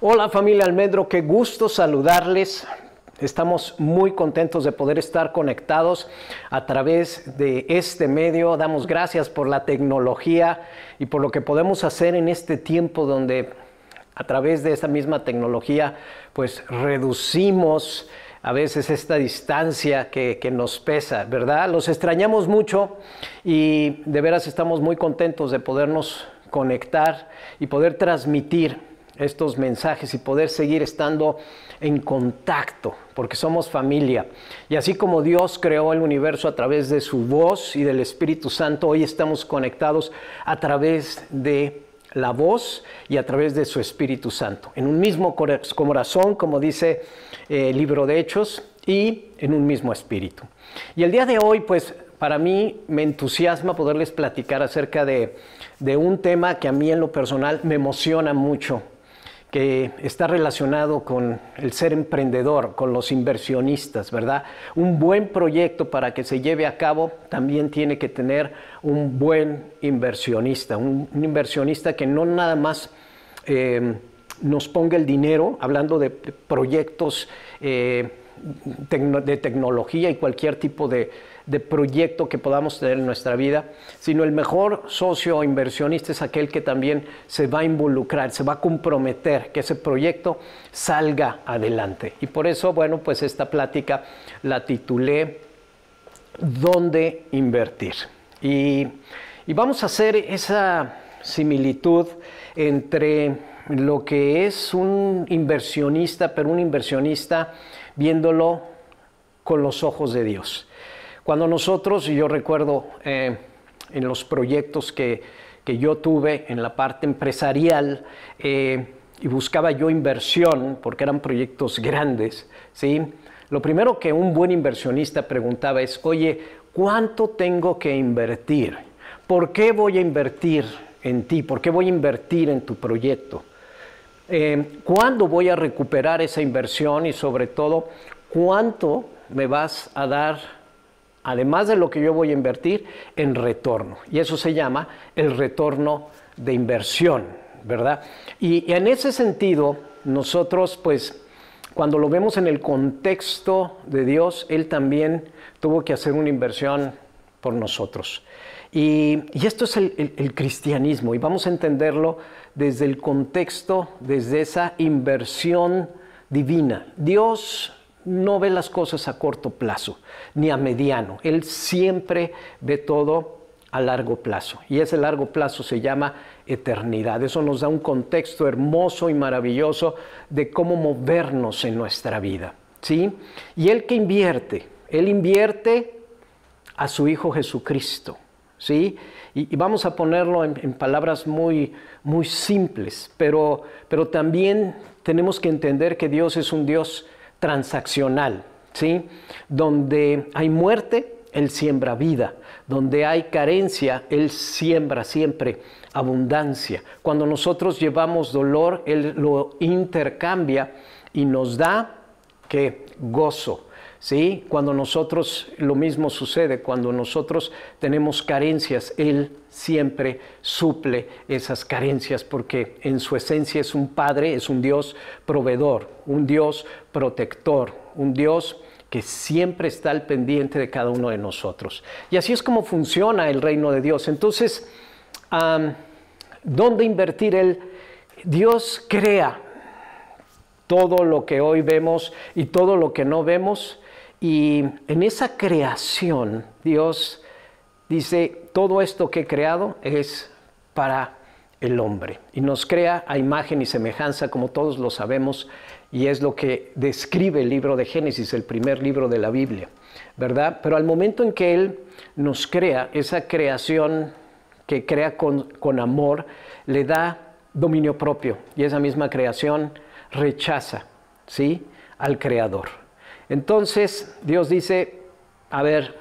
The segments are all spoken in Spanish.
Hola familia Almedro, qué gusto saludarles. Estamos muy contentos de poder estar conectados a través de este medio. Damos gracias por la tecnología y por lo que podemos hacer en este tiempo donde a través de esta misma tecnología pues reducimos a veces esta distancia que, que, nos pesa, ¿verdad? Los extrañamos mucho y de veras estamos muy contentos de podernos conectar y poder transmitir estos mensajes y poder seguir estando en contacto, porque somos familia. Y así como Dios creó el universo a través de su voz y del Espíritu Santo, hoy estamos conectados a través de la voz y a través de su Espíritu Santo, en un mismo corazón, como dice eh, el libro de Hechos, y en un mismo espíritu. Y el día de hoy, pues para mí me entusiasma poderles platicar acerca de, de un tema que a mí en lo personal me emociona mucho que está relacionado con el ser emprendedor, con los inversionistas, ¿verdad? Un buen proyecto para que se lleve a cabo también tiene que tener un buen inversionista, un, inversionista que no nada más eh, nos ponga el dinero, hablando de proyectos eh, de tecnología y cualquier tipo de, de proyecto que podamos tener en nuestra vida, sino el mejor socio o inversionista es aquel que también se va a involucrar, se va a comprometer que ese proyecto salga adelante. Y por eso, bueno, pues esta plática la titulé ¿Dónde invertir? Y, y vamos a hacer esa similitud entre lo que es un inversionista, pero un inversionista viéndolo con los ojos de Dios. Cuando nosotros, yo recuerdo eh, en los proyectos que, yo tuve en la parte empresarial, eh, y buscaba yo inversión, porque eran proyectos grandes, ¿sí? Lo primero que un buen inversionista preguntaba es, oye, ¿cuánto tengo que invertir? ¿Por qué voy a invertir en ti? ¿Por qué voy a invertir en tu proyecto? Eh, ¿Cuándo voy a recuperar esa inversión? Y sobre todo, ¿cuánto me vas a dar además de lo que yo voy a invertir, en retorno. Y eso se llama el retorno de inversión, ¿verdad? Y, en ese sentido, nosotros pues cuando lo vemos en el contexto de Dios, Él también tuvo que hacer una inversión por nosotros. Y, esto es el, cristianismo, y vamos a entenderlo desde el contexto, desde esa inversión divina. Dios no ve las cosas a corto plazo, ni a mediano. Él siempre ve todo a largo plazo. Y ese largo plazo se llama eternidad. Eso nos da un contexto hermoso y maravilloso de cómo movernos en nuestra vida. ¿sí? Y él que invierte, él invierte a su Hijo Jesucristo. ¿sí? Y, vamos a ponerlo en, palabras muy, muy simples, pero, pero también tenemos que entender que Dios es un Dios transaccional, ¿sí? Donde hay muerte, Él siembra vida. Donde hay carencia, Él siembra siempre abundancia. Cuando nosotros llevamos dolor, Él lo intercambia y nos da que gozo. Cuando nosotros, lo mismo sucede, cuando nosotros tenemos carencias, Él siempre suple esas carencias porque en su esencia es un Padre, es un Dios proveedor, un Dios protector, un Dios que siempre está al pendiente de cada uno de nosotros. Y así es como funciona el reino de Dios. Entonces, ¿dónde invertir Él? Dios crea todo lo que hoy vemos y todo lo que no vemos, y en esa creación, Dios dice, todo esto que he creado es para el hombre. Y nos crea a imagen y semejanza, como todos lo sabemos, y es lo que describe el libro de Génesis, el primer libro de la Biblia, ¿verdad? Pero al momento en que Él nos crea, esa creación que crea con, amor, le da dominio propio, y esa misma creación rechaza, ¿sí?, al Creador. Entonces Dios dice, a ver,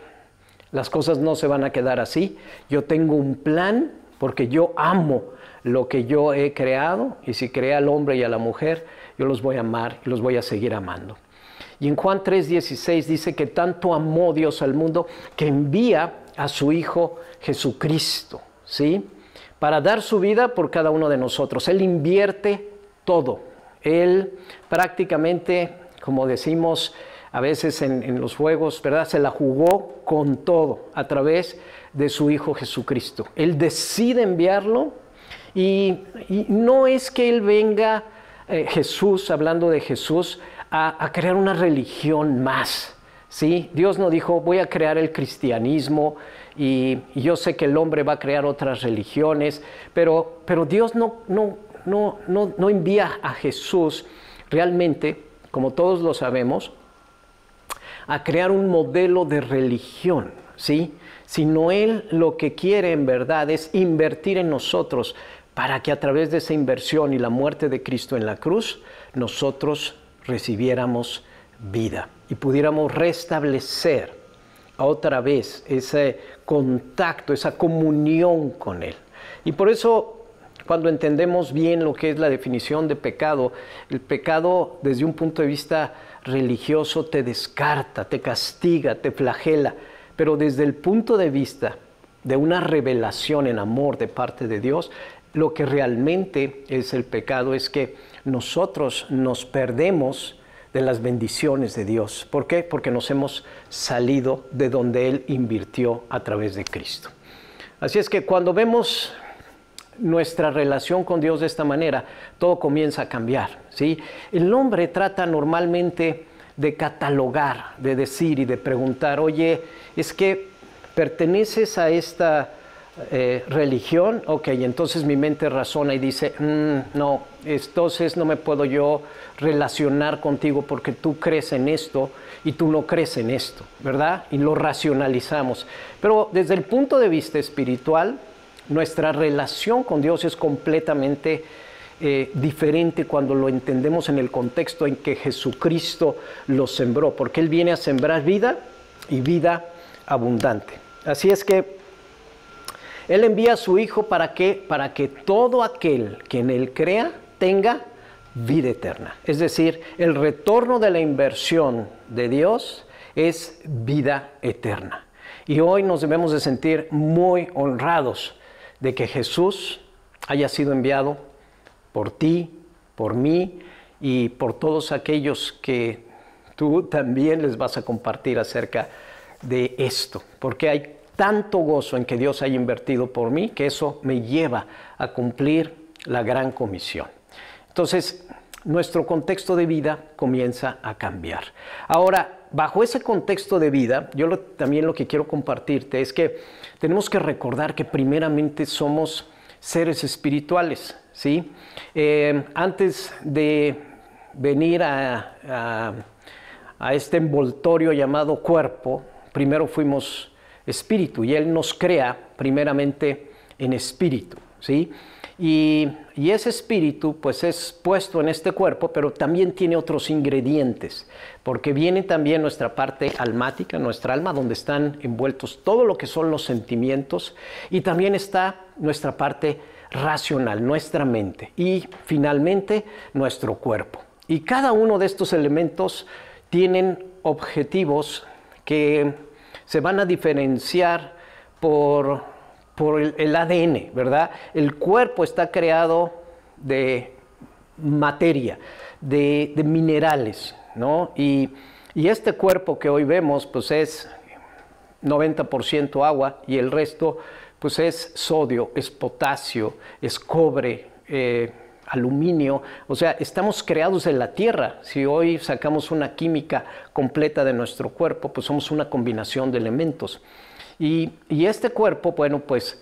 las cosas no se van a quedar así, yo tengo un plan porque yo amo lo que yo he creado y si creé al hombre y a la mujer, yo los voy a amar y los voy a seguir amando. Y en Juan 3:16 dice que tanto amó Dios al mundo que envía a su Hijo Jesucristo, ¿sí? Para dar su vida por cada uno de nosotros. Él invierte todo. Él prácticamente, como decimos, a veces en, los juegos, ¿verdad? Se la jugó con todo a través de su Hijo Jesucristo. Él decide enviarlo y, no es que Él venga, eh, Jesús, hablando de Jesús, a, crear una religión más. ¿sí? Dios no dijo, voy a crear el cristianismo y, yo sé que el hombre va a crear otras religiones, pero, pero Dios no, no, envía a Jesús realmente, como todos lo sabemos, a crear un modelo de religión, ¿sí? Sino Él lo que quiere en verdad es invertir en nosotros para que a través de esa inversión y la muerte de Cristo en la cruz, nosotros recibiéramos vida y pudiéramos restablecer otra vez ese contacto, esa comunión con Él. Y por eso cuando entendemos bien lo que es la definición de pecado, el pecado desde un punto de vista religioso te descarta, te castiga, te flagela, pero desde el punto de vista de una revelación en amor de parte de Dios, lo que realmente es el pecado es que nosotros nos perdemos de las bendiciones de Dios. ¿Por qué? Porque nos hemos salido de donde Él invirtió a través de Cristo. Así es que cuando vemos nuestra relación con Dios de esta manera, todo comienza a cambiar. ¿sí? El hombre trata normalmente de catalogar, de decir y de preguntar, oye, es que perteneces a esta eh, religión, ok, entonces mi mente razona y dice, mm, no, entonces no me puedo yo relacionar contigo porque tú crees en esto y tú no crees en esto, ¿verdad? Y lo racionalizamos. Pero desde el punto de vista espiritual, nuestra relación con Dios es completamente eh, diferente cuando lo entendemos en el contexto en que Jesucristo lo sembró, porque Él viene a sembrar vida y vida abundante. Así es que Él envía a su Hijo para que, para que todo aquel que en Él crea tenga vida eterna. Es decir, el retorno de la inversión de Dios es vida eterna. Y hoy nos debemos de sentir muy honrados de que Jesús haya sido enviado por ti, por mí y por todos aquellos que tú también les vas a compartir acerca de esto, porque hay tanto gozo en que Dios haya invertido por mí que eso me lleva a cumplir la gran comisión. Entonces, nuestro contexto de vida comienza a cambiar. Ahora, bajo ese contexto de vida, yo también lo que quiero compartirte es que tenemos que recordar que primeramente somos seres espirituales, ¿sí? Eh, antes de venir a, a este envoltorio llamado cuerpo, primero fuimos espíritu y Él nos crea primeramente en espíritu, ¿sí? Y, ese espíritu pues es puesto en este cuerpo, pero también tiene otros ingredientes, porque viene también nuestra parte almática, nuestra alma, donde están envueltos todo lo que son los sentimientos, y también está nuestra parte racional, nuestra mente, y finalmente nuestro cuerpo. Y cada uno de estos elementos tienen objetivos que se van a diferenciar por por el, ADN, ¿verdad? El cuerpo está creado de materia, de, minerales, ¿no? Y, este cuerpo que hoy vemos, pues es 90% agua y el resto, pues es sodio, es potasio, es cobre, eh, aluminio, o sea, estamos creados en la tierra. Si hoy sacamos una química completa de nuestro cuerpo, pues somos una combinación de elementos. Y, este cuerpo, bueno, pues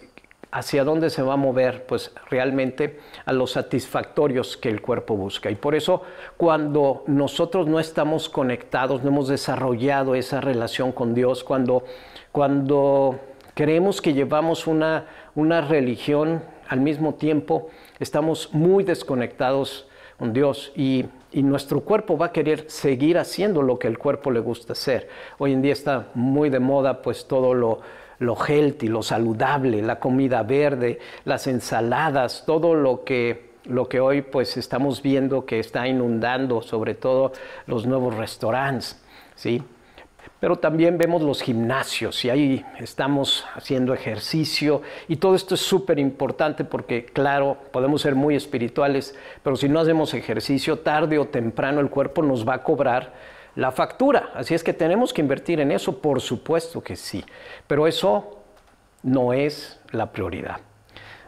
hacia dónde se va a mover, pues realmente a los satisfactorios que el cuerpo busca. Y por eso cuando nosotros no estamos conectados, no hemos desarrollado esa relación con Dios, cuando, cuando creemos que llevamos una, una religión al mismo tiempo, estamos muy desconectados con Dios. Y y nuestro cuerpo va a querer seguir haciendo lo que el cuerpo le gusta hacer. Hoy en día está muy de moda pues todo lo, lo healthy, lo saludable, la comida verde, las ensaladas, todo lo que lo que hoy pues estamos viendo que está inundando sobre todo los nuevos restaurantes, ¿sí? Pero también vemos los gimnasios y ahí estamos haciendo ejercicio y todo esto es súper importante porque, claro, podemos ser muy espirituales, pero si no hacemos ejercicio, tarde o temprano el cuerpo nos va a cobrar la factura. Así es que tenemos que invertir en eso, por supuesto que sí, pero eso no es la prioridad.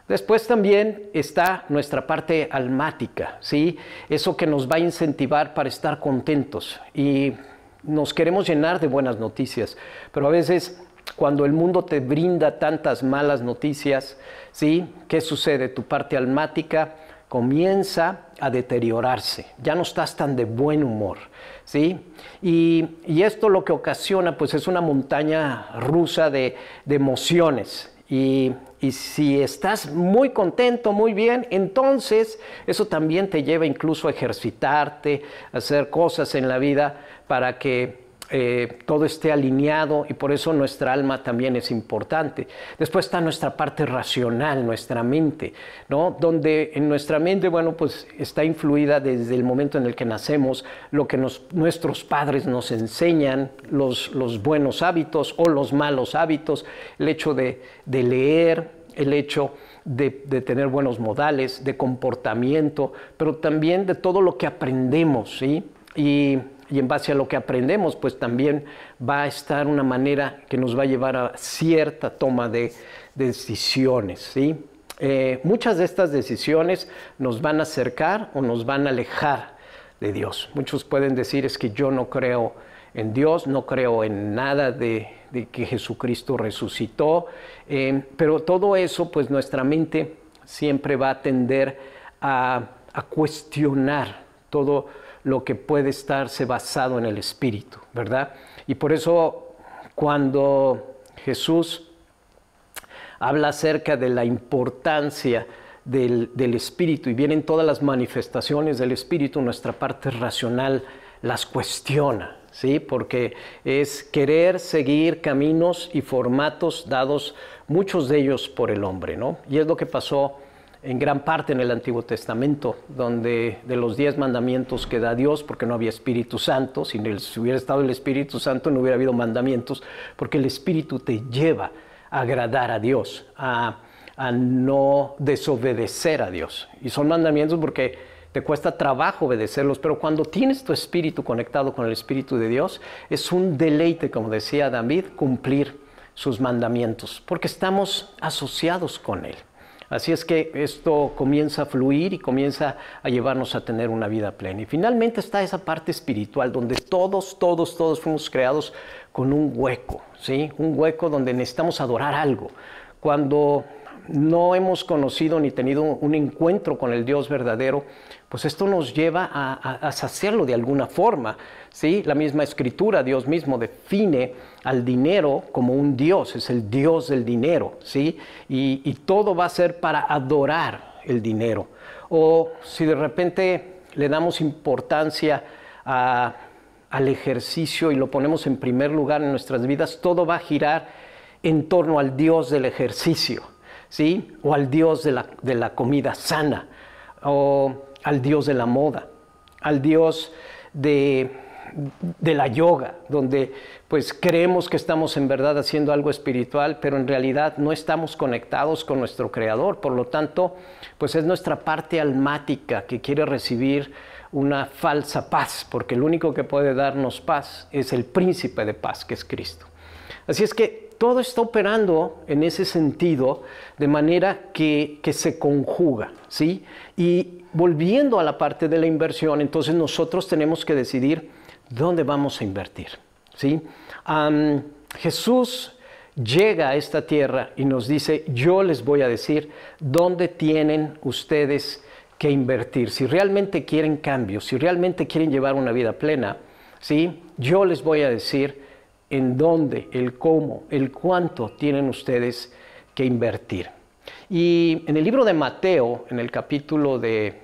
Después también está nuestra parte almática, ¿sí? Eso que nos va a incentivar para estar contentos. Y nos queremos llenar de buenas noticias, pero a veces cuando el mundo te brinda tantas malas noticias, ¿sí? ¿Qué sucede? Tu parte almática comienza a deteriorarse, ya no estás tan de buen humor, ¿sí? Y, esto lo que ocasiona, pues es una montaña rusa de, emociones. Y, y si estás muy contento, muy bien, entonces eso también te lleva incluso a ejercitarte, a hacer cosas en la vida para que eh, todo esté alineado y por eso nuestra alma también es importante. Después está nuestra parte racional, nuestra mente, ¿no? Donde en nuestra mente, bueno, pues está influida desde el momento en el que nacemos, lo que nuestros padres nos enseñan, los, buenos hábitos o los malos hábitos, el hecho de, leer, el hecho de, de, tener buenos modales, de comportamiento, pero también de todo lo que aprendemos, ¿sí? Y y en base a lo que aprendemos, pues también va a estar una manera que nos va a llevar a cierta toma de, decisiones, ¿sí? Eh, muchas de estas decisiones nos van a acercar o nos van a alejar de Dios. Muchos pueden decir es que yo no creo en Dios, no creo en nada de, que Jesucristo resucitó, eh, pero todo eso, pues nuestra mente siempre va a tender a, a cuestionar todo lo que puede estarse basado en el Espíritu, ¿verdad? Y por eso cuando Jesús habla acerca de la importancia del, Espíritu y vienen todas las manifestaciones del Espíritu, nuestra parte racional las cuestiona, ¿sí? Porque es querer seguir caminos y formatos dados, muchos de ellos por el hombre, ¿no? Y es lo que pasó en gran parte en el Antiguo Testamento, donde de los diez mandamientos que da Dios, porque no había Espíritu Santo, si, el, hubiera estado el Espíritu Santo no hubiera habido mandamientos, porque el Espíritu te lleva a agradar a Dios, a no desobedecer a Dios. Y son mandamientos porque te cuesta trabajo obedecerlos, pero cuando tienes tu espíritu conectado con el Espíritu de Dios, es un deleite, como decía David, cumplir sus mandamientos, porque estamos asociados con Él. Así es que esto comienza a fluir y comienza a llevarnos a tener una vida plena. Y finalmente está esa parte espiritual donde todos, todos, todos fuimos creados con un hueco, ¿sí? Un hueco donde necesitamos adorar algo. Cuando no hemos conocido ni tenido un encuentro con el Dios verdadero, pues esto nos lleva a, hacerlo de alguna forma. ¿sí? La misma escritura, Dios mismo define al dinero como un Dios, es el Dios del dinero, ¿sí? y, todo va a ser para adorar el dinero. O si de repente le damos importancia al ejercicio y lo ponemos en primer lugar en nuestras vidas, todo va a girar en torno al Dios del ejercicio, ¿sí? o al Dios de la, de la comida sana. O al dios de la moda, al dios de, la yoga, donde pues creemos que estamos en verdad haciendo algo espiritual, pero en realidad no estamos conectados con nuestro creador. Por lo tanto, pues es nuestra parte almática que quiere recibir una falsa paz, porque el único que puede darnos paz es el príncipe de paz, que es Cristo. Así es que todo está operando en ese sentido de manera que, que se conjuga, ¿sí? Y, volviendo a la parte de la inversión, entonces nosotros tenemos que decidir dónde vamos a invertir. Jesús llega a esta tierra y nos dice, yo les voy a decir dónde tienen ustedes que invertir. Si realmente quieren cambio, si realmente quieren llevar una vida plena, ¿sí? yo les voy a decir en dónde, el cómo, el cuánto tienen ustedes que invertir. Y en el libro de Mateo, en el capítulo de,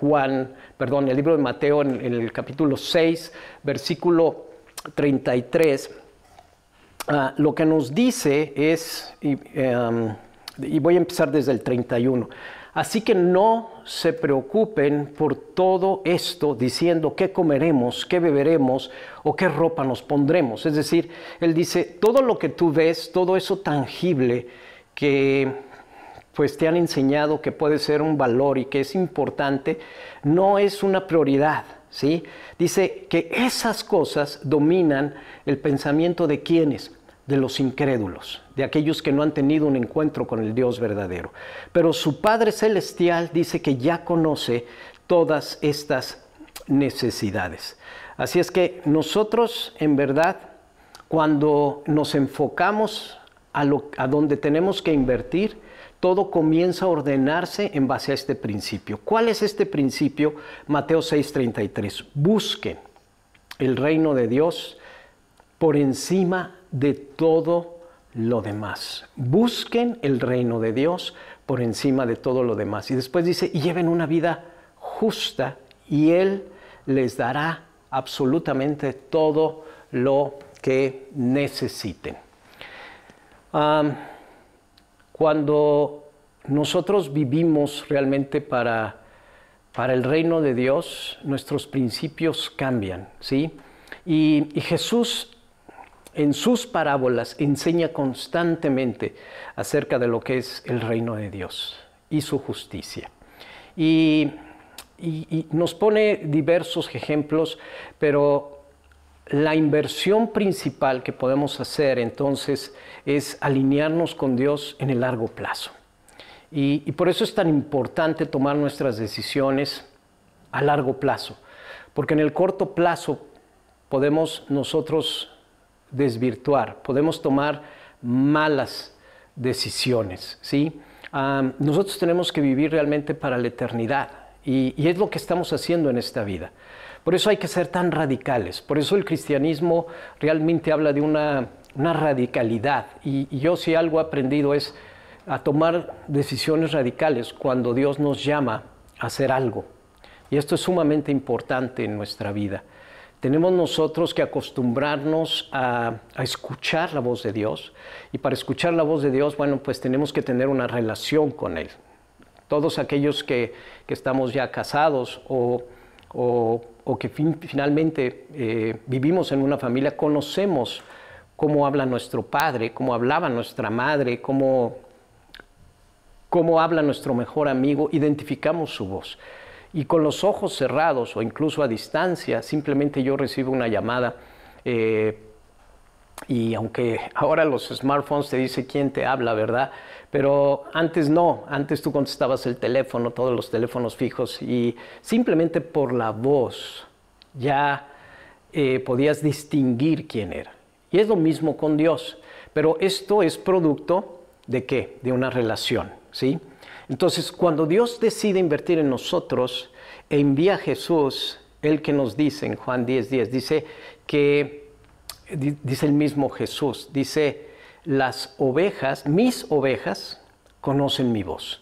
Juan, perdón, el libro de Mateo, en, el capítulo 6, versículo 33, ah, lo que nos dice es, y, em, y voy a empezar desde el 31, Así que no se preocupen por todo esto diciendo qué comeremos, qué beberemos o qué ropa nos pondremos. Es decir, Él dice, todo lo que tú ves, todo eso tangible, que pues te han enseñado que puede ser un valor y que es importante, no es una prioridad, ¿sí? Dice que esas cosas dominan el pensamiento de quienes, de los incrédulos, de aquellos que no han tenido un encuentro con el Dios verdadero. Pero su Padre Celestial dice que ya conoce todas estas necesidades. Así es que nosotros, en verdad, cuando nos enfocamos a, donde tenemos que invertir, todo comienza a ordenarse en base a este principio. ¿Cuál es este principio? Mateo 6:33. Busquen el reino de Dios por encima de todo lo demás. Busquen el reino de Dios por encima de todo lo demás. Y después dice, y lleven una vida justa y Él les dará absolutamente todo lo que necesiten cuando nosotros vivimos realmente para, para el reino de Dios, nuestros principios cambian, ¿sí? Y, Jesús en sus parábolas enseña constantemente acerca de lo que es el reino de Dios y su justicia. y nos pone diversos ejemplos, pero la inversión principal que podemos hacer entonces es alinearnos con Dios en el largo plazo. Y, por eso es tan importante tomar nuestras decisiones a largo plazo, porque en el corto plazo podemos nosotros desvirtuar, podemos tomar malas decisiones. ¿sí? nosotros tenemos que vivir realmente para la eternidad y es lo que estamos haciendo en esta vida. Por eso hay que ser tan radicales, por eso el cristianismo realmente habla de una, radicalidad. Y, yo si algo he aprendido es a tomar decisiones radicales cuando Dios nos llama a hacer algo. Y esto es sumamente importante en nuestra vida. Tenemos nosotros que acostumbrarnos a, escuchar la voz de Dios. Y para escuchar la voz de Dios, bueno, pues tenemos que tener una relación con Él. Todos aquellos que estamos ya casados o o, que finalmente eh, vivimos en una familia, conocemos cómo habla nuestro padre, cómo hablaba nuestra madre, cómo, habla nuestro mejor amigo, identificamos su voz. Y con los ojos cerrados o incluso a distancia, simplemente yo recibo una llamada. Eh, y aunque ahora los smartphones te dice quién te habla, ¿verdad? Pero antes no, antes tú contestabas el teléfono, todos los teléfonos fijos y simplemente por la voz ya eh, podías distinguir quién era. Y es lo mismo con Dios, pero esto es producto de qué? De una relación, ¿sí? Entonces, cuando Dios decide invertir en nosotros, envía a Jesús, el que nos dice en Juan 10, 10, dice que dice el mismo Jesús, dice, las ovejas, mis ovejas, conocen mi voz.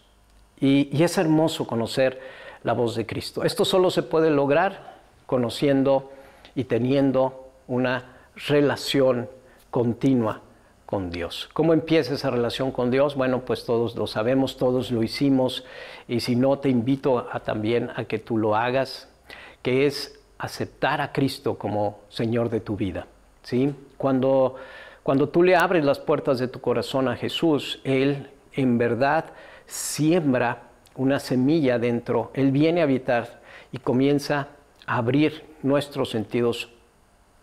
Y, es hermoso conocer la voz de Cristo. Esto solo se puede lograr conociendo y teniendo una relación continua con Dios. ¿Cómo empieza esa relación con Dios? Bueno, pues todos lo sabemos, todos lo hicimos, y si no, te invito a, también a que tú lo hagas, que es aceptar a Cristo como Señor de tu vida. Cuando, tú le abres las puertas de tu corazón a Jesús, Él en verdad siembra una semilla dentro. Él viene a habitar y comienza a abrir nuestros sentidos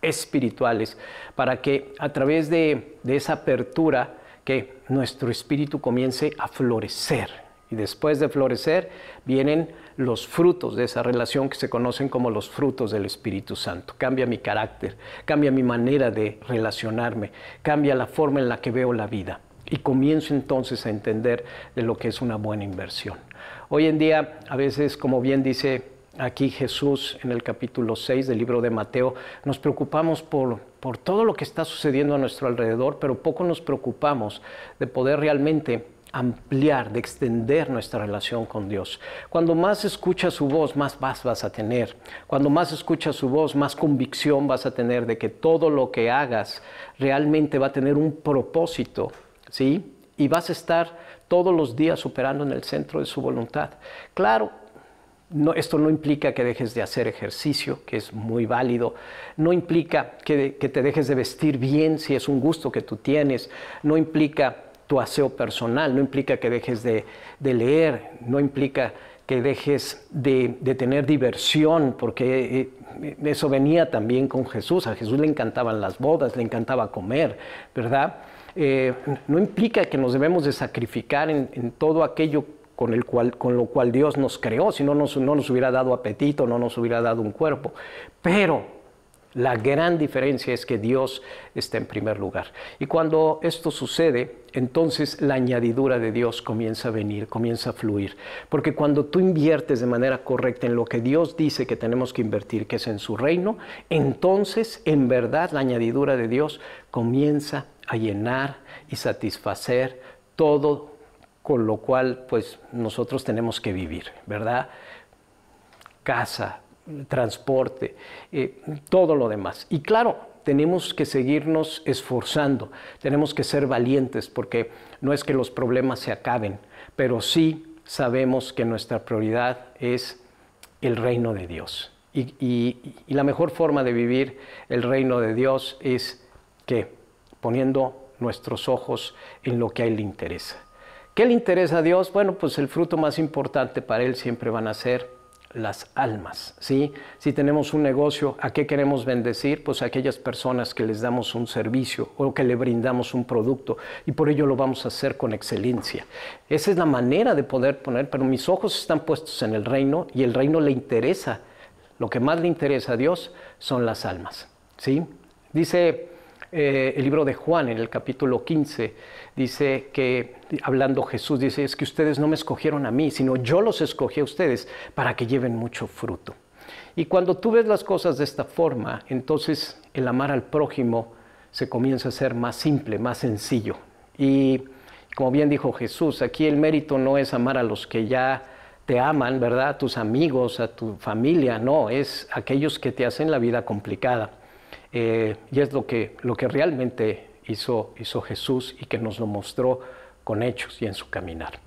espirituales para que a través de, de esa apertura que nuestro espíritu comience a florecer. Y después de florecer vienen los frutos de esa relación que se conocen como los frutos del Espíritu Santo. Cambia mi carácter, cambia mi manera de relacionarme, cambia la forma en la que veo la vida y comienzo entonces a entender de lo que es una buena inversión. Hoy en día, a veces, como bien dice aquí Jesús en el capítulo 6 del libro de Mateo, nos preocupamos por, por todo lo que está sucediendo a nuestro alrededor, pero poco nos preocupamos de poder realmente ampliar, de extender nuestra relación con Dios. Cuando más escuchas su voz, más paz vas a tener. Cuando más escuchas su voz, más convicción vas a tener de que todo lo que hagas realmente va a tener un propósito, ¿sí? Y vas a estar todos los días operando en el centro de su voluntad. Claro, esto no implica que dejes de hacer ejercicio, que es muy válido. No implica que, que te dejes de vestir bien si es un gusto que tú tienes. No implica tu aseo personal, no implica que dejes de, leer, no implica que dejes de, tener diversión, porque eh, eso venía también con Jesús. A Jesús le encantaban las bodas, le encantaba comer, ¿verdad? Eh, no implica que nos debemos de sacrificar en, todo aquello con, el cual, con lo cual Dios nos creó, si no no nos hubiera dado apetito, no nos hubiera dado un cuerpo. Pero la gran diferencia es que Dios está en primer lugar. Y cuando esto sucede, entonces la añadidura de Dios comienza a venir, comienza a fluir. Porque cuando tú inviertes de manera correcta en lo que Dios dice que tenemos que invertir, que es en su reino, entonces en verdad la añadidura de Dios comienza a llenar y satisfacer todo con lo cual pues nosotros tenemos que vivir, ¿verdad? Casa, transporte, eh, todo lo demás. Y claro, tenemos que seguirnos esforzando, tenemos que ser valientes porque no es que los problemas se acaben, pero sí sabemos que nuestra prioridad es el reino de Dios. Y, la mejor forma de vivir el reino de Dios es que poniendo nuestros ojos en lo que a Él le interesa. ¿Qué le interesa a Dios? Bueno, pues el fruto más importante para Él siempre van a ser las almas, ¿sí? Si tenemos un negocio, ¿a qué queremos bendecir? Pues a aquellas personas que les damos un servicio o que le brindamos un producto y por ello lo vamos a hacer con excelencia. Esa es la manera de poder poner, pero mis ojos están puestos en el reino y el reino le interesa. Lo que más le interesa a Dios son las almas, ¿sí? Dice eh, el libro de Juan en el capítulo 15. Dice que, hablando Jesús, dice, es que ustedes no me escogieron a mí, sino yo los escogí a ustedes para que lleven mucho fruto. Y cuando tú ves las cosas de esta forma, entonces el amar al prójimo se comienza a ser más simple, más sencillo. Y como bien dijo Jesús, aquí el mérito no es amar a los que ya te aman, ¿verdad? A tus amigos, a tu familia, no, es aquellos que te hacen la vida complicada. Eh, y es lo que, lo que realmente hizo, hizo Jesús y que nos lo mostró con hechos y en su caminar.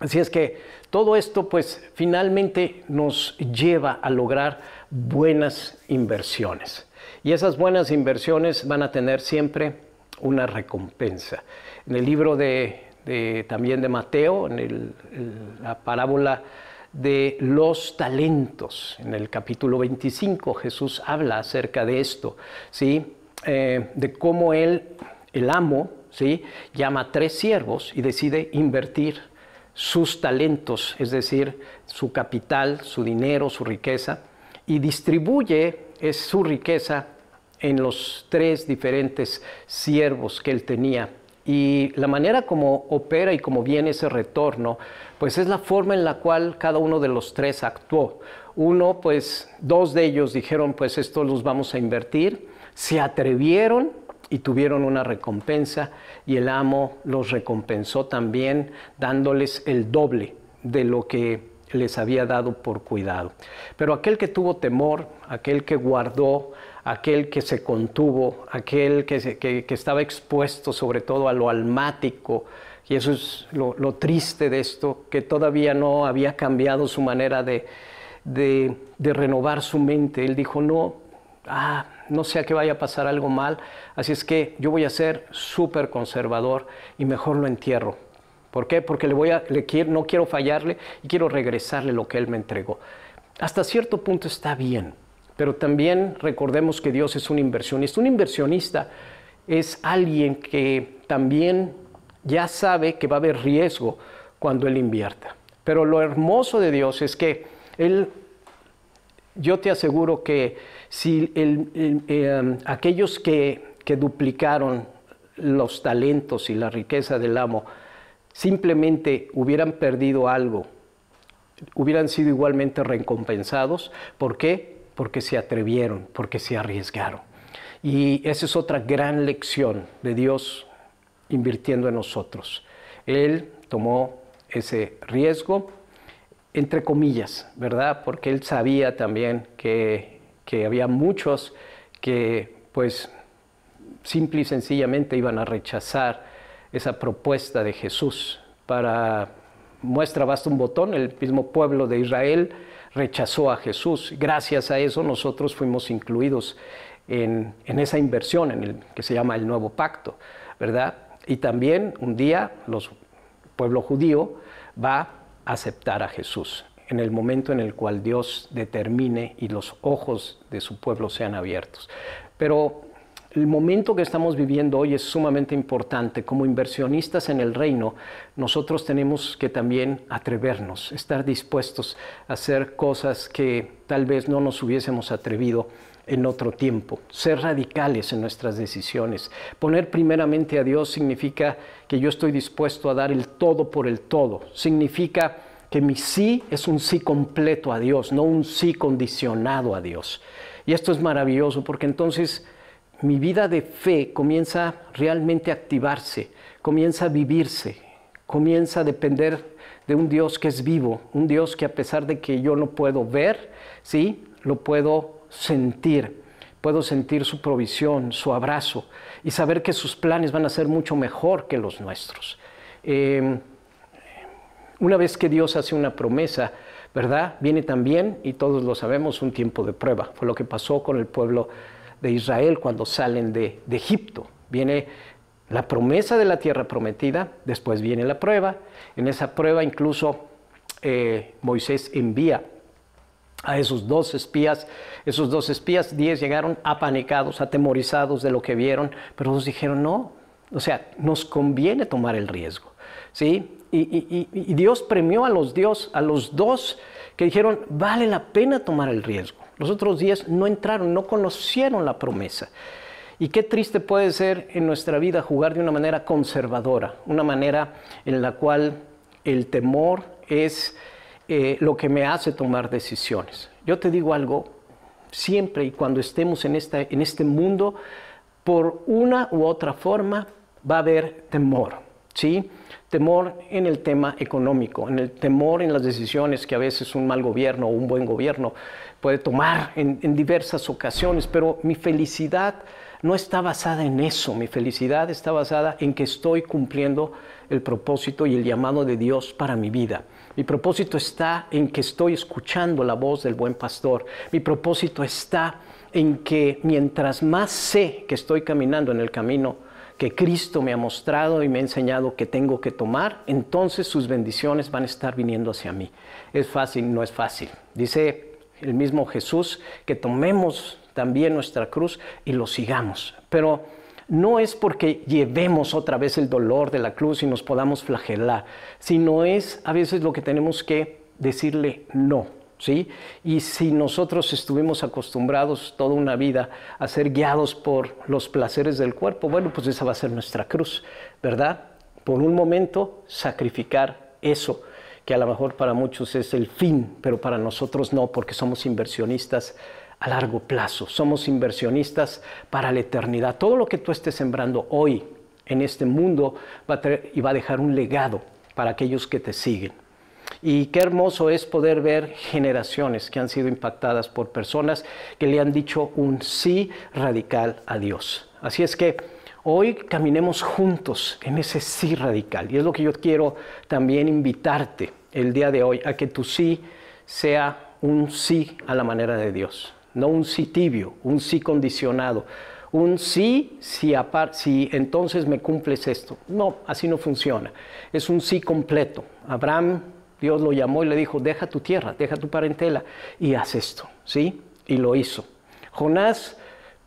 Así es que todo esto pues finalmente nos lleva a lograr buenas inversiones. Y esas buenas inversiones van a tener siempre una recompensa. En el libro de, también de Mateo, en la parábola de los talentos. En el capítulo 25 Jesús habla acerca de esto, ¿sí? Eh, de cómo él, el amo, ¿sí? llama a tres siervos y decide invertir sus talentos, es decir, su capital, su dinero, su riqueza, y distribuye su riqueza en los tres diferentes siervos que él tenía y la manera como opera y como viene ese retorno, pues es la forma en la cual cada uno de los tres actuó. Uno, pues dos de ellos dijeron, pues esto los vamos a invertir, se atrevieron y tuvieron una recompensa y el amo los recompensó también dándoles el doble de lo que les había dado por cuidado. Pero aquel que tuvo temor, aquel que guardó, aquel que se contuvo, aquel que, estaba expuesto sobre todo a lo almático. Y eso es lo, triste de esto, que todavía no había cambiado su manera de, renovar su mente. Él dijo, no, ah, no sea que vaya a pasar algo mal, así es que yo voy a ser súper conservador y mejor lo entierro. ¿Por qué? Porque le voy a, no quiero fallarle y quiero regresarle lo que él me entregó. Hasta cierto punto está bien, pero también recordemos que Dios es un inversionista. Un inversionista es alguien que también ya sabe que va a haber riesgo cuando él invierta. Pero lo hermoso de Dios es que él, yo te aseguro que si eh, um, aquellos que, que duplicaron los talentos y la riqueza del amo simplemente hubieran perdido algo, hubieran sido igualmente recompensados. ¿Por qué? porque se atrevieron, porque se arriesgaron. Y esa es otra gran lección de Dios invirtiendo en nosotros. Él tomó ese riesgo, entre comillas, ¿verdad? Porque él sabía también que, que había muchos que pues simple y sencillamente iban a rechazar esa propuesta de Jesús para muestra, basta un botón, el mismo pueblo de Israel rechazó a Jesús. Gracias a eso nosotros fuimos incluidos en, esa inversión en el, que se llama el nuevo pacto, ¿verdad? Y también un día los, el pueblo judío va a aceptar a Jesús en el momento en el cual Dios determine y los ojos de su pueblo sean abiertos. Pero el momento que estamos viviendo hoy es sumamente importante. Como inversionistas en el reino, nosotros tenemos que también atrevernos, estar dispuestos a hacer cosas que tal vez no nos hubiésemos atrevido en otro tiempo, ser radicales en nuestras decisiones. Poner primeramente a Dios significa que yo estoy dispuesto a dar el todo por el todo, significa que mi sí es un sí completo a Dios, no un sí condicionado a Dios. Y esto es maravilloso porque entonces mi vida de fe comienza realmente a activarse, comienza a vivirse, comienza a depender de un Dios que es vivo, un Dios que a pesar de que yo no puedo ver, ¿sí? lo puedo sentir, puedo sentir su provisión, su abrazo y saber que sus planes van a ser mucho mejor que los nuestros. Em, una vez que Dios hace una promesa, ¿verdad? Viene también, y todos lo sabemos, un tiempo de prueba. Fue lo que pasó con el pueblo Israel cuando salen de, Egipto. Viene la promesa de la tierra prometida, después viene la prueba. En esa prueba incluso eh, Moisés envía a esos dos espías. Esos dos espías, diez llegaron apanicados, atemorizados de lo que vieron, pero dos dijeron, no, o sea, nos conviene tomar el riesgo. ¿sí? Y, y Dios premió a los, Dios, a los dos que dijeron, vale la pena tomar el riesgo. Los otros días no entraron, no conocieron la promesa. Y qué triste puede ser en nuestra vida jugar de una manera conservadora, una manera en la cual el temor es eh, lo que me hace tomar decisiones. Yo te digo algo, siempre y cuando estemos en, en este mundo, por una u otra forma va a haber temor, ¿sí? Temor en el tema económico, en el temor en las decisiones que a veces un mal gobierno o un buen gobierno puede tomar en, diversas ocasiones, pero mi felicidad no está basada en eso, mi felicidad está basada en que estoy cumpliendo el propósito y el llamado de Dios para mi vida. Mi propósito está en que estoy escuchando la voz del buen pastor. Mi propósito está en que mientras más sé que estoy caminando en el camino que Cristo me ha mostrado y me ha enseñado que tengo que tomar, entonces sus bendiciones van a estar viniendo hacia mí. Es fácil, no es fácil. Dice el mismo Jesús, que tomemos también nuestra cruz y lo sigamos. Pero no es porque llevemos otra vez el dolor de la cruz y nos podamos flagelar, sino es a veces lo que tenemos que decirle no. ¿Sí? Y si nosotros estuvimos acostumbrados toda una vida a ser guiados por los placeres del cuerpo, bueno, pues esa va a ser nuestra cruz, ¿verdad? Por un momento, sacrificar eso que a lo mejor para muchos es el fin, pero para nosotros no, porque somos inversionistas a largo plazo, somos inversionistas para la eternidad. Todo lo que tú estés sembrando hoy en este mundo va a y va a dejar un legado para aquellos que te siguen. Y qué hermoso es poder ver generaciones que han sido impactadas por personas que le han dicho un sí radical a Dios. Así es que Hoy caminemos juntos en ese sí radical. Y es lo que yo quiero también invitarte el día de hoy, a que tu sí sea un sí a la manera de Dios, no un sí tibio, un sí condicionado, un sí si, si entonces me cumples esto. No, así no funciona. Es un sí completo. Abraham, Dios lo llamó y le dijo, deja tu tierra, deja tu parentela y haz esto, ¿sí? Y lo hizo. Jonás,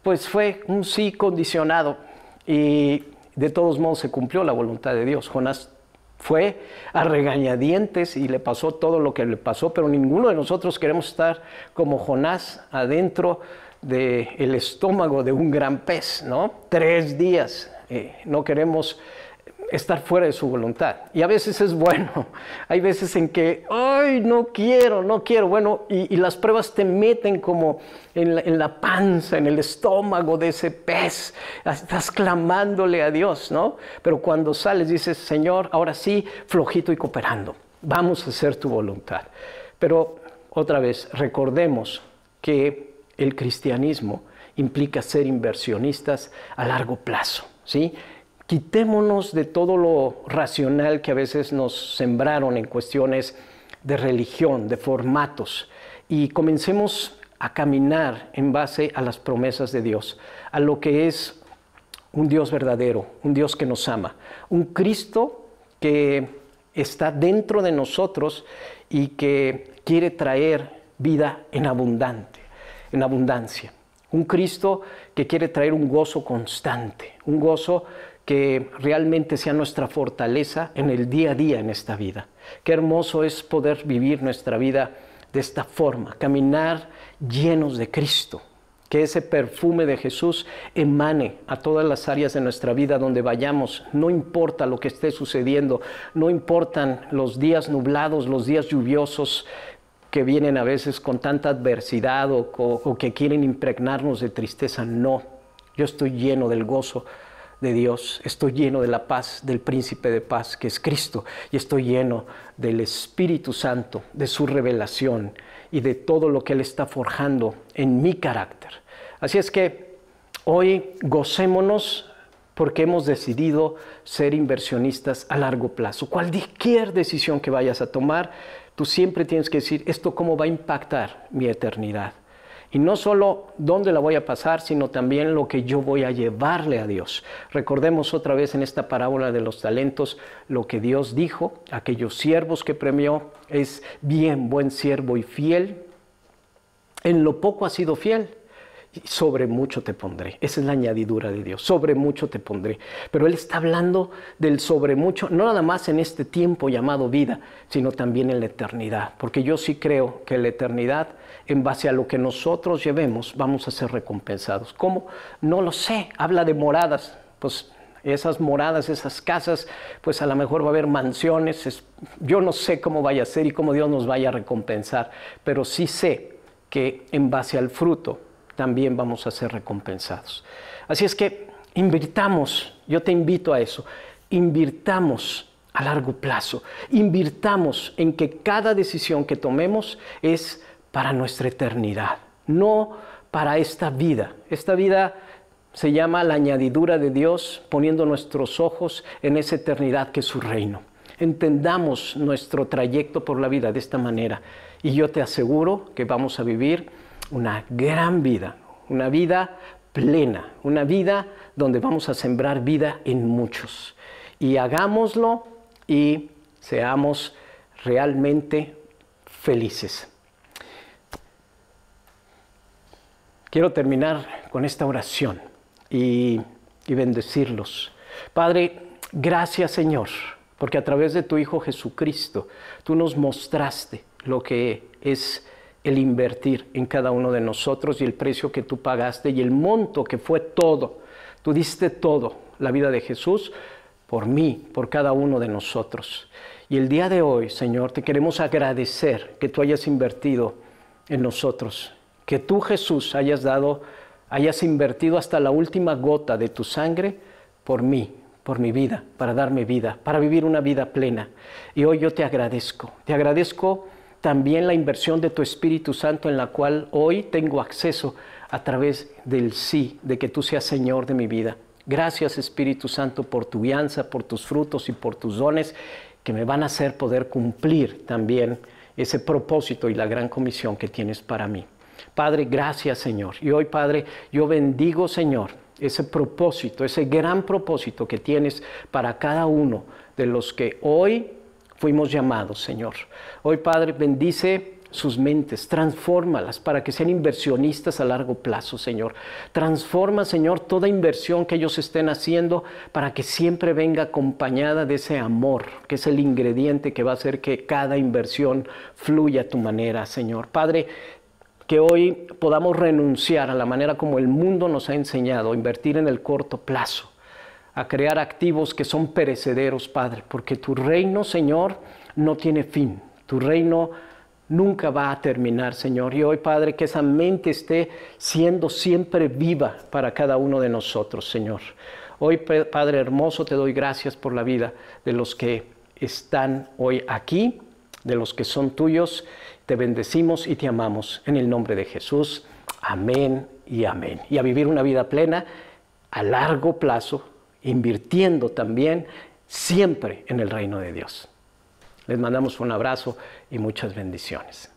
pues fue un sí condicionado y de todos modos se cumplió la voluntad de Dios. Jonás fue a regañadientes y le pasó todo lo que le pasó, pero ninguno de nosotros queremos estar como Jonás adentro del estómago de un gran pez, ¿no? Tres días. Eh, no queremos estar fuera de su voluntad. Y a veces es bueno, hay veces en que, ay, no quiero, no quiero, bueno, y, las pruebas te meten como en la, en la, panza, en el estómago de ese pez, estás clamándole a Dios, ¿no? Pero cuando sales dices, Señor, ahora sí, flojito y cooperando, vamos a hacer tu voluntad. Pero otra vez, recordemos que el cristianismo implica ser inversionistas a largo plazo, ¿sí? quitémonos de todo lo racional que a veces nos sembraron en cuestiones de religión, de formatos, y comencemos a caminar en base a las promesas de Dios, a lo que es un Dios verdadero, un Dios que nos ama, un Cristo que está dentro de nosotros y que quiere traer vida en abundante, en abundancia. Un Cristo que quiere traer un gozo constante, un gozo que realmente sea nuestra fortaleza en el día a día en esta vida. Qué hermoso es poder vivir nuestra vida de esta forma, caminar llenos de Cristo, que ese perfume de Jesús emane a todas las áreas de nuestra vida donde vayamos, no importa lo que esté sucediendo, no importan los días nublados, los días lluviosos que vienen a veces con tanta adversidad o, que quieren impregnarnos de tristeza, no, yo estoy lleno del gozo de Dios, estoy lleno de la paz del príncipe de paz que es Cristo y estoy lleno del Espíritu Santo, de su revelación y de todo lo que Él está forjando en mi carácter. Así es que hoy gocémonos porque hemos decidido ser inversionistas a largo plazo. Cualquier decisión que vayas a tomar, tú siempre tienes que decir, ¿esto cómo va a impactar mi eternidad? Y no solo dónde la voy a pasar, sino también lo que yo voy a llevarle a Dios. Recordemos otra vez en esta parábola de los talentos lo que Dios dijo, aquellos siervos que premió, es bien, buen siervo y fiel. En lo poco ha sido fiel, sobre mucho te pondré. Esa es la añadidura de Dios, sobre mucho te pondré. Pero Él está hablando del sobre mucho, no nada más en este tiempo llamado vida, sino también en la eternidad. Porque yo sí creo que la eternidad, en base a lo que nosotros llevemos, vamos a ser recompensados. ¿Cómo? No lo sé. Habla de moradas. Pues esas moradas, esas casas, pues a lo mejor va a haber mansiones. yo no sé cómo vaya a ser y cómo Dios nos vaya a recompensar, pero sí sé que en base al fruto, también vamos a ser recompensados. Así es que invirtamos, yo te invito a eso, invirtamos a largo plazo, invirtamos en que cada decisión que tomemos es para nuestra eternidad, no para esta vida. Esta vida se llama la añadidura de Dios poniendo nuestros ojos en esa eternidad que es su reino. Entendamos nuestro trayecto por la vida de esta manera y yo te aseguro que vamos a vivir una gran vida, una vida plena, una vida donde vamos a sembrar vida en muchos. Y hagámoslo y seamos realmente felices. Quiero terminar con esta oración y, bendecirlos. Padre, gracias Señor, porque a través de tu Hijo Jesucristo tú nos mostraste lo que es el invertir en cada uno de nosotros y el precio que tú pagaste y el monto que fue todo. Tú diste todo, la vida de Jesús, por mí, por cada uno de nosotros. Y el día de hoy, Señor, te queremos agradecer que tú hayas invertido en nosotros, que tú, Jesús, hayas dado, hayas invertido hasta la última gota de tu sangre por mí, por mi vida, para darme vida, para vivir una vida plena. Y hoy yo te agradezco, te agradezco también la inversión de tu Espíritu Santo en la cual hoy tengo acceso a través del sí, de que tú seas Señor de mi vida. Gracias Espíritu Santo por tu guianza, por tus frutos y por tus dones que me van a hacer poder cumplir también ese propósito y la gran comisión que tienes para mí. Padre, gracias Señor. Y hoy Padre, yo bendigo Señor ese propósito, ese gran propósito que tienes para cada uno de los que hoy fuimos llamados, Señor. Hoy, Padre, bendice sus mentes, transfórmalas para que sean inversionistas a largo plazo, Señor. Transforma, Señor, toda inversión que ellos estén haciendo para que siempre venga acompañada de ese amor, que es el ingrediente que va a hacer que cada inversión fluya a tu manera, Señor. Padre, que hoy podamos renunciar a la manera como el mundo nos ha enseñado, invertir en el corto plazo a crear activos que son perecederos, Padre, porque tu reino, Señor, no tiene fin. Tu reino nunca va a terminar, Señor. Y hoy, Padre, que esa mente esté siendo siempre viva para cada uno de nosotros, Señor. Hoy, Padre hermoso, te doy gracias por la vida de los que están hoy aquí, de los que son tuyos. Te bendecimos y te amamos en el nombre de Jesús. Amén y amén. Y a vivir una vida plena a largo plazo invirtiendo también siempre en el reino de Dios. Les mandamos un abrazo y muchas bendiciones.